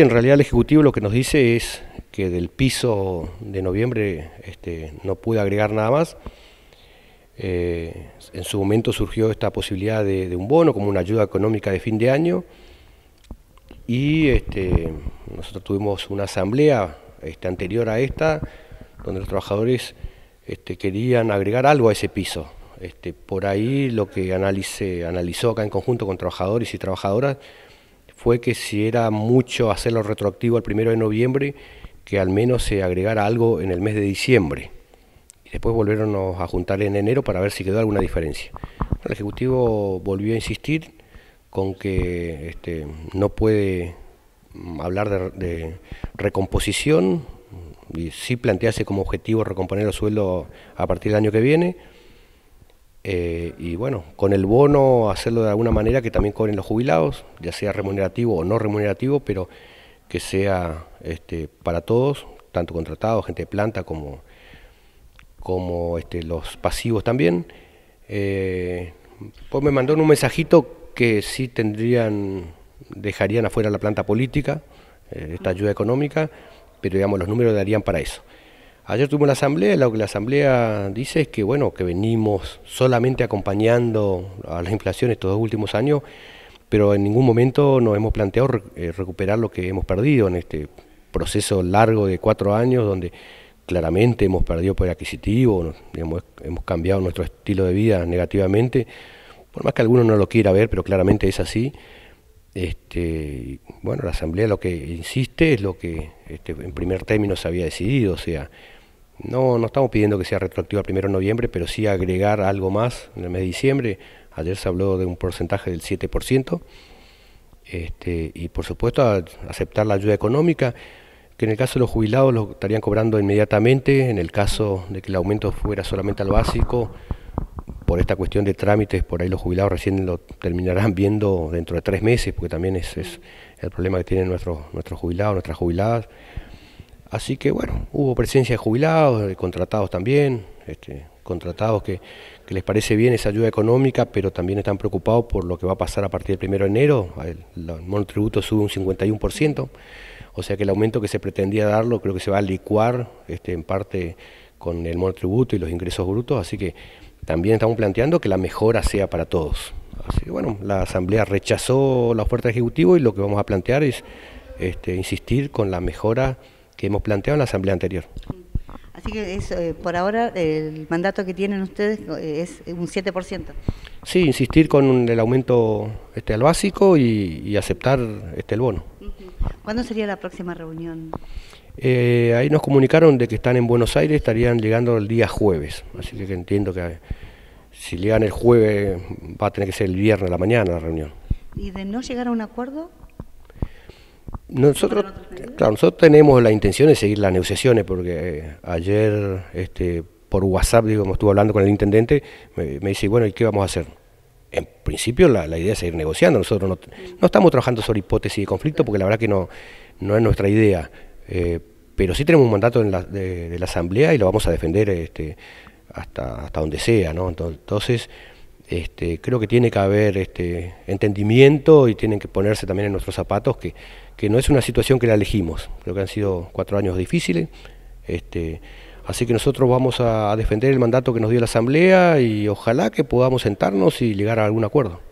En realidad el Ejecutivo lo que nos dice es que del piso de noviembre este, no pude agregar nada más. Eh, en su momento surgió esta posibilidad de, un bono como una ayuda económica de fin de año y este, nosotros tuvimos una asamblea este, anterior a esta donde los trabajadores querían agregar algo a ese piso. por ahí lo que analizó acá en conjunto con trabajadores y trabajadoras fue que si era mucho hacerlo retroactivo al primero de noviembre, que al menos se agregara algo en el mes de diciembre. Y después volvieron a juntar en enero para ver si quedó alguna diferencia. El Ejecutivo volvió a insistir con que este, no puede mm, hablar de, de, recomposición y sí plantearse como objetivo recomponer el sueldo a partir del año que viene eh, y bueno, con el bono hacerlo de alguna manera que también cobren los jubilados, ya sea remunerativo o no remunerativo, pero que sea este, para todos, tanto contratados, gente de planta como, como este, los pasivos también. Eh, pues me mandaron un mensajito que sí tendrían, dejarían afuera la planta política, eh, esta ayuda económica, pero digamos los números darían para eso. Ayer tuvimos la asamblea y lo que la asamblea dice es que, bueno, que venimos solamente acompañando a las inflaciones estos dos últimos años, pero en ningún momento nos hemos planteado eh, recuperar lo que hemos perdido en este proceso largo de cuatro años donde claramente hemos perdido poder adquisitivo, hemos, cambiado nuestro estilo de vida negativamente, por más que alguno no lo quiera ver, pero claramente es así. Este, bueno, la Asamblea lo que insiste es lo que este, en primer término se había decidido, o sea, no, estamos pidiendo que sea retroactivo al 1 de noviembre, pero sí agregar algo más en el mes de diciembre. Ayer se habló de un porcentaje del 7%. Este, y por supuesto aceptar la ayuda económica, que en el caso de los jubilados lo estarían cobrando inmediatamente, en el caso de que el aumento fuera solamente al básico, por esta cuestión de trámites, por ahí los jubilados recién lo terminarán viendo dentro de tres meses, porque también es el problema que tienen nuestros, nuestros jubilados, nuestras jubiladas. Así que bueno, hubo presencia de jubilados, de contratados también, este, contratados que, les parece bien esa ayuda económica, pero también están preocupados por lo que va a pasar a partir del 1 de enero. El, monotributo sube un 51%, o sea que el aumento que se pretendía darlo creo que se va a licuar este, en parte con el monotributo y los ingresos brutos, así que también estamos planteando que la mejora sea para todos. Así que bueno, la Asamblea rechazó la oferta ejecutivo y lo que vamos a plantear es este, insistir con la mejora que hemos planteado en la asamblea anterior. Así que eh, por ahora el mandato que tienen ustedes eh, es un 7%. Sí, insistir con el aumento este, al básico y, aceptar este, el bono. ¿Cuándo sería la próxima reunión? Eh, ahí nos comunicaron de que están en Buenos Aires, estarían llegando el día jueves, así que entiendo que si llegan el jueves va a tener que ser el viernes a la mañana la reunión. ¿Y de no llegar a un acuerdo? Nosotros, nosotros tenemos la intención de seguir las negociaciones, porque eh, ayer este, por WhatsApp, como estuve hablando con el intendente, me, dice, bueno, ¿y qué vamos a hacer? En principio la, idea es seguir negociando, nosotros no, estamos trabajando sobre hipótesis de conflicto, porque la verdad que no, no es nuestra idea, eh, pero sí tenemos un mandato en la, de, de, la Asamblea y lo vamos a defender este, hasta, hasta donde sea, ¿no? Entonces este, creo que tiene que haber este, entendimiento y tienen que ponerse también en nuestros zapatos, que, no es una situación que la elegimos. Creo que han sido cuatro años difíciles. Este, así que nosotros vamos a defender el mandato que nos dio la Asamblea y ojalá que podamos sentarnos y llegar a algún acuerdo.